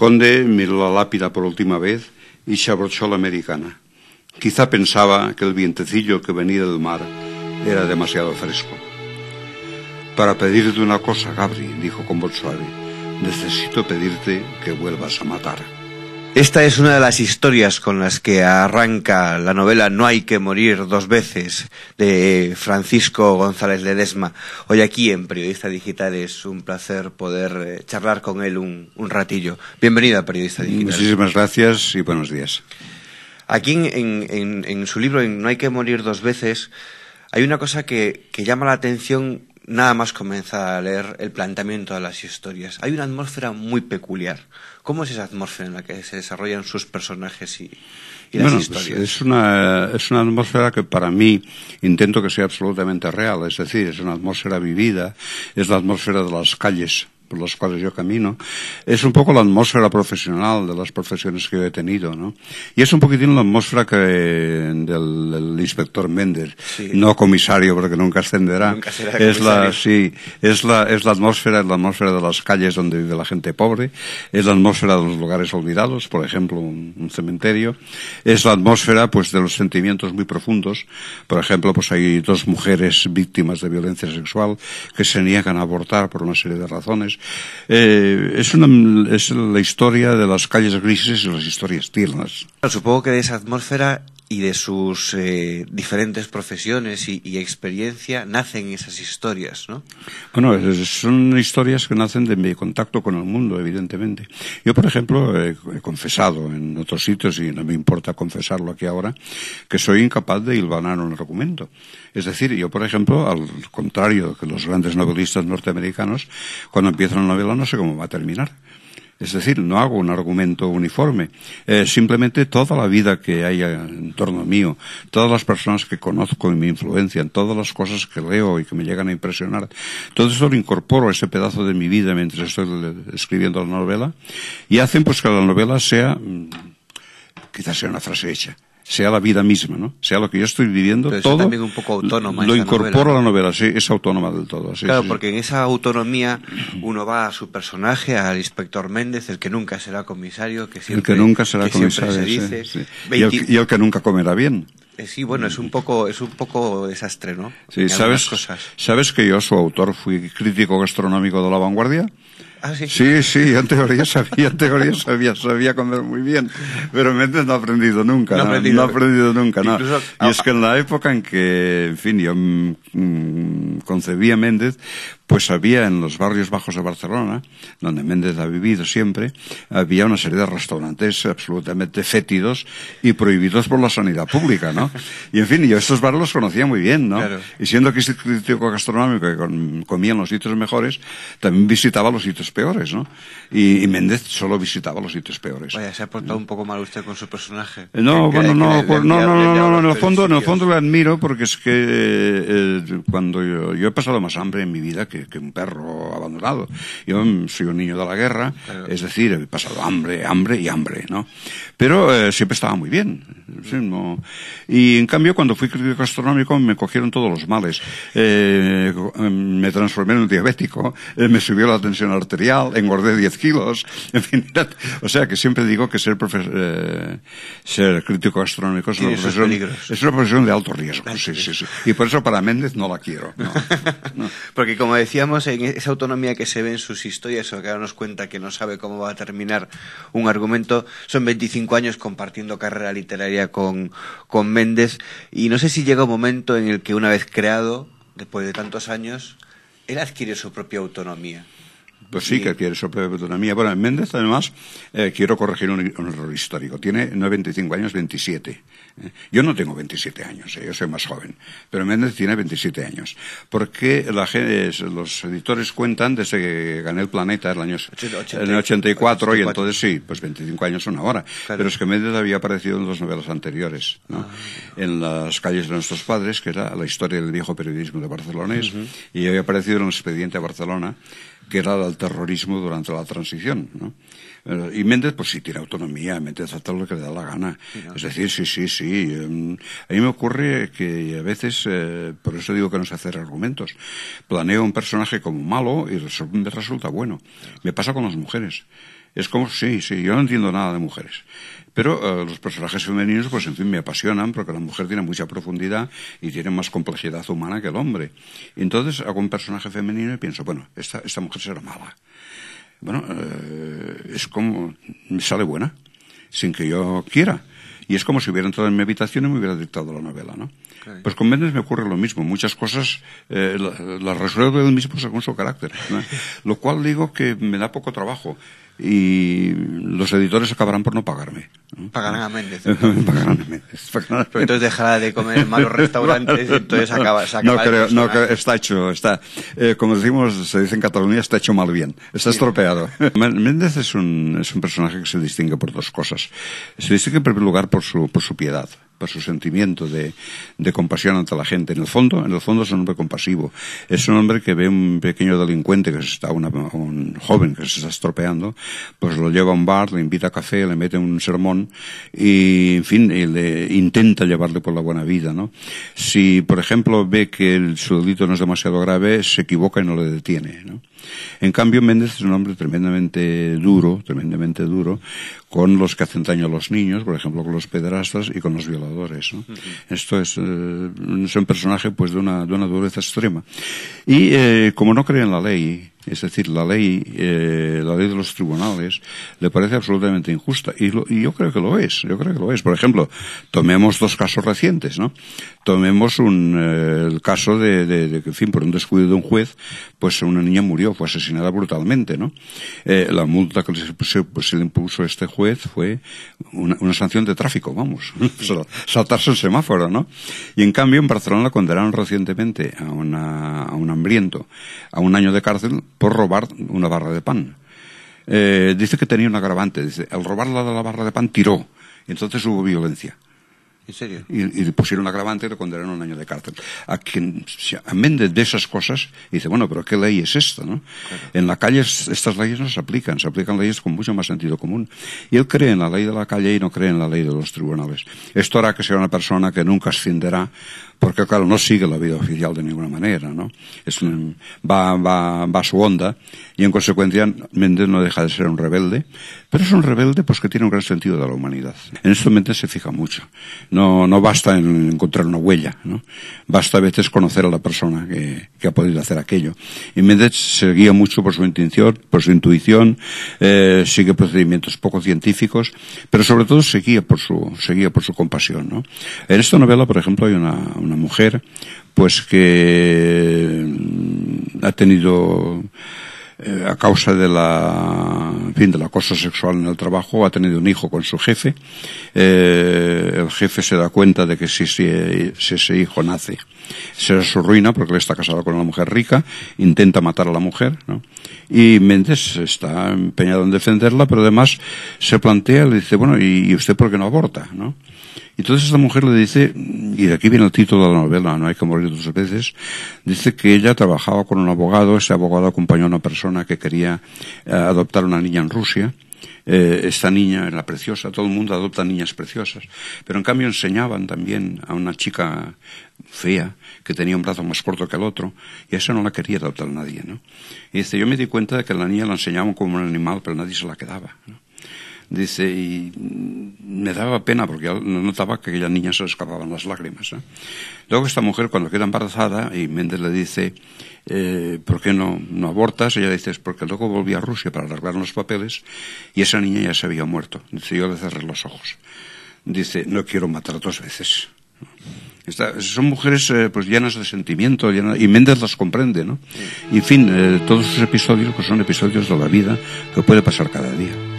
Conde miró la lápida por última vez y se abrochó la americana. Quizá pensaba que el vientecillo que venía del mar era demasiado fresco. Para pedirte una cosa, Gabri, dijo con voz suave, necesito pedirte que vuelvas a matar. Esta es una de las historias con las que arranca la novela No hay que morir dos veces de Francisco González Ledesma. Hoy aquí en Periodista Digital es un placer poder eh, charlar con él un, un ratillo. Bienvenida, Periodista Digital. Muchísimas gracias y buenos días. Aquí en, en, su libro No hay que morir dos veces hay una cosa que, que llama la atención Nada más comienza a leer el planteamiento de las historias. Hay una atmósfera muy peculiar. ¿Cómo es esa atmósfera en la que se desarrollan sus personajes y, las pues historias? es, una, es una atmósfera que para mí intento que sea absolutamente real. Es decir, es una atmósfera vivida, es la atmósfera de las calles por los cuales yo camino, es un poco la atmósfera profesional de las profesiones que yo he tenido, ¿no? Y es un poquitín la atmósfera que del, inspector Méndez, no comisario porque nunca ascenderá. Nunca será es la sí, es la es la atmósfera, es la atmósfera de las calles donde vive la gente pobre, es la atmósfera de los lugares olvidados, por ejemplo, un, un cementerio, es la atmósfera pues de los sentimientos muy profundos. Por ejemplo, pues hay dos mujeres víctimas de violencia sexual que se niegan a abortar por una serie de razones eh, es, es la historia de las calles grises y las historias tiernas. Supongo que de esa atmósfera y de sus eh, diferentes profesiones y, experiencia nacen esas historias, ¿no? Bueno, son historias que nacen de mi contacto con el mundo, evidentemente. Yo, por ejemplo, he, confesado en otros sitios, y no me importa confesarlo aquí ahora, que soy incapaz de hilvanar un documento. Es decir, yo, por ejemplo, al contrario que los grandes novelistas norteamericanos, cuando empiezan una novela no sé cómo va a terminar es decir, no hago un argumento uniforme. Eh, simplemente toda la vida que hay en torno mío, todas las personas que conozco y me influencian, todas las cosas que leo y que me llegan a impresionar, todo eso lo incorporo a ese pedazo de mi vida mientras estoy escribiendo la novela y hacen pues que la novela sea, mm, quizás sea una frase hecha, sea la vida misma, ¿no? Sea lo que yo estoy viviendo, todo. un poco autónoma. Lo incorporo a la novela, sí, es autónoma del todo. claro, porque en esa autonomía uno va a su personaje, al inspector Méndez, el que nunca será comisario, que siempre. que nunca será comisario. Se dice, y, el, que nunca comerá bien. Eh, sí, bueno, es un poco, es un poco desastre, ¿no? Sí, ¿sabes, cosas. ¿sabes que yo, su autor, fui crítico gastronómico de La Vanguardia? Ah, sí? sí, en teoría sabía, en teoría sabía, sabía comer muy bien, pero Méndez no ha aprendido nunca, no, ha aprendido, nunca, incluso, Y es ah, que en la época en que, en fin, yo mm, concebía Méndez, pues había en los barrios bajos de Barcelona, donde Méndez ha vivido siempre, había una serie de restaurantes absolutamente fétidos y prohibidos por la sanidad pública, ¿no? Y en fin, yo estos barrios los conocía muy bien, ¿no? Y siendo que crítico gastronómico que comía en los sitios mejores, también visitaba los sitios peores, ¿no? Y, Méndez solo visitaba los sitios peores. Vaya, se ha portado un poco mal usted con su personaje. Eh, no, bueno, no, no, no, no, en el fondo, en el fondo lo admiro porque es que eh, eh, cuando yo, yo he pasado más hambre en mi vida que que, un perro abandonado. Yo soy un niño de la guerra, es decir, he pasado hambre, hambre y hambre, ¿no? Pero eh, siempre estaba muy bien. Y en cambio, cuando fui crítico gastronómico, me cogieron todos los males. Eh, me transformé en un diabético, eh, me subió la tensión arterial, engordé 10 kilos, en fin, o sea que siempre digo que ser, ser crítico gastronómico es una, profesión, es una, profesión, de alto riesgo. Sí, sí, sí. Y por eso para Méndez no la quiero. Porque como decía, decíamos, en esa autonomía que se ve en sus historias, o que ahora nos cuenta que no sabe cómo va a terminar un argumento, son 25 años compartiendo carrera literaria con, con Méndez, y no sé si llega un momento en el que una vez creado, después de tantos años, él adquiere su propia autonomía. Pues sí, que quiere su la autonomía. Bueno, en Méndez, además, eh, quiero corregir un, error histórico. Tiene 95 años, 27. ¿eh? Yo no tengo 27 años, ¿eh? yo soy más joven. Pero Méndez tiene 27 años. Porque la, los editores cuentan desde que gané el planeta el año, en el año 84, y entonces sí, pues 25 años son ahora. Pero es que Méndez había aparecido en dos novelas anteriores, ¿no? Ah. en Las calles de nuestros padres, que era la historia del viejo periodismo de barcelonés, y había aparecido en un expediente a Barcelona que era al terrorismo durante la transición. ¿no? Y eh, Méndez, pues sí, tiene autonomía, Méndez hace lo que le da la gana. Es decir, sí, sí, sí. Em, a mí me ocurre que a veces, eh, por eso digo que no sé hacer argumentos, planeo un personaje como malo y resulta bueno. Me pasa con las mujeres. Es como, sí, sí, yo no entiendo nada de mujeres. Pero eh, los personajes femeninos, pues en fin, me apasionan porque la mujer tiene mucha profundidad y tiene más complejidad humana que el hombre. Entonces hago un personaje femenino y pienso, bueno, esta, mujer será mala. Bueno, eh, es como, me sale buena, sin que yo quiera. Y es como si hubiera entrado en mi habitación y me hubiera dictado la novela, ¿no? Pues con Méndez me ocurre lo mismo. Muchas cosas eh, las resuelvo resuelve él mismo según su carácter. lo cual digo que me da poco trabajo y los editores acabarán por no pagarme. Pagarán a Méndez. pagarán a Méndez. entonces dejará de comer en malos restaurantes y entonces acaba, No creo, no creo, está hecho, está, eh, como decimos, se dice en Cataluña, está hecho mal bien, está estropeado. Méndez es un, es un personaje que se distingue por dos cosas. Se distingue en primer lugar por su, por su piedad para su sentimiento de, compasión ante la gente. En el fondo, en el fondo es un hombre compasivo. Es un hombre que ve un pequeño delincuente que se está, un joven que se está estropeando, pues lo lleva a un bar, le invita a café, le mete un sermón y, en fin, le intenta llevarle por la buena vida, ¿no? Si, por ejemplo, ve que su delito no es demasiado grave, se equivoca y no le detiene, ¿no? En cambio, Méndez es un hombre tremendamente duro, tremendamente duro, con los que hacen daño a los niños, por ejemplo, con los pederastas y con los violadores. Esto eh, es, un personaje pues, de, una, dureza extrema. Y eh, como no cree en la ley, es decir, la ley, eh, la ley de los tribunales le parece absolutamente injusta y, yo creo que lo es. Yo creo que lo es. Por ejemplo, tomemos dos casos recientes, ¿no? Tomemos un, eh, el caso de, que en fin, por un descuido de un juez, pues una niña murió, fue asesinada brutalmente, ¿no? Eh, la multa que se, pues, le impuso este juez fue una, sanción de tráfico, vamos, saltarse el semáforo, ¿no? Y en cambio en Barcelona condenaron recientemente a, una, a un hambriento a un año de cárcel por robar una barra de pan. Eh, dice que tenía un agravante, dice, al robarla de la barra de pan tiró, entonces hubo violencia. ¿En serio? Y, le pusieron un agravante y le condenaron un año de cárcel. A quien, amende de esas cosas, dice, bueno, pero ¿qué ley es esta? No? En la calle estas leyes no se aplican, se aplican leyes con mucho más sentido común. Y él cree en la ley de la calle y no cree en la ley de los tribunales. Esto hará que sea una persona que nunca ascenderá porque claro, no sigue la vida oficial de ninguna manera, ¿no? Es un, va, va, va su onda y en consecuencia Méndez no deja de ser un rebelde, pero es un rebelde porque que tiene un gran sentido de la humanidad. En esto Méndez se fija mucho. No, no basta en encontrar una huella, ¿no? Basta a veces conocer a la persona que, que ha podido hacer aquello. Y Méndez se guía mucho por su intención, por su intuición, eh, sigue procedimientos poco científicos, pero sobre todo se guía por su, se por su compasión, ¿no? En esta novela, por ejemplo, hay una una mujer, pues que mm, ha tenido eh, a causa de la, fin, del acoso sexual en el trabajo, ha tenido un hijo con su jefe. Eh, el jefe se da cuenta de que si, si, ese hijo nace, será su ruina porque él está casado con una mujer rica, intenta matar a la mujer, ¿no? Y Méndez está empeñado en defenderla, pero además se plantea, le dice, bueno, ¿y, y usted por qué no aborta, no? Entonces esta mujer le dice, y de aquí viene el título de la novela, no hay que morir dos veces, dice que ella trabajaba con un abogado, ese abogado acompañó a una persona que quería eh, adoptar una niña en Rusia, eh, esta niña era preciosa, todo el mundo adopta niñas preciosas, pero en cambio enseñaban también a una chica fea que tenía un brazo más corto que el otro y eso no la quería adoptar nadie, ¿no? Y dice, yo me di cuenta de que la niña la enseñaban como un animal, pero nadie se la quedaba, ¿no? dice, y me daba pena porque notaba que aquellas aquella niña se le escapaban las lágrimas. ¿eh? Luego esta mujer cuando queda embarazada y Méndez le dice, eh, ¿por qué no, no abortas? Ella dice, es porque luego volví a Rusia para arreglar los papeles y esa niña ya se había muerto. Dice, yo le cerré los ojos. Dice, no quiero matar dos veces. son mujeres eh, pues llenas de sentimiento y Méndez las comprende, ¿no? en fin, todos sus episodios pues son episodios de la vida que puede pasar cada día.